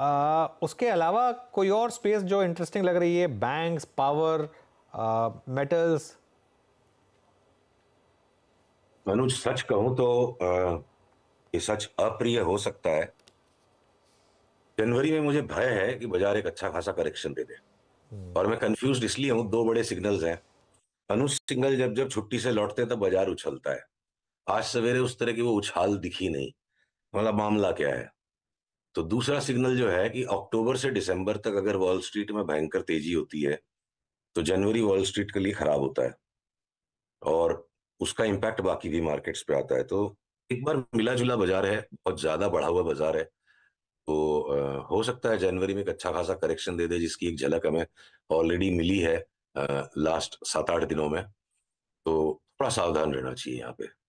उसके अलावा कोई और स्पेस जो इंटरेस्टिंग लग रही है बैंक्स पावर मेटल्स अनुज सच कहूं तो आ, ये सच अप्रिय हो सकता है जनवरी में मुझे भय है कि बाजार एक अच्छा खासा करेक्शन दे दे हम्म। और मैं कंफ्यूज इसलिए हूं दो बड़े सिग्नल्स हैं अनुज सिग्नल जब जब छुट्टी से लौटते हैं तब तो बाजार उछलता है आज सवेरे उस तरह की वो उछाल दिखी नहीं मतलब मामला क्या है तो दूसरा सिग्नल जो है कि अक्टूबर से दिसंबर तक अगर वॉल स्ट्रीट में भयंकर तेजी होती है तो जनवरी वॉल स्ट्रीट के लिए खराब होता है और उसका इम्पैक्ट बाकी भी मार्केट्स पे आता है तो एक बार मिला जुला बाजार है बहुत ज्यादा बढ़ा हुआ बाजार है तो हो सकता है जनवरी में एक अच्छा खासा करेक्शन दे दे जिसकी एक झलक हमें ऑलरेडी मिली है लास्ट सात आठ दिनों में तो थोड़ा सावधान रहना चाहिए यहाँ पे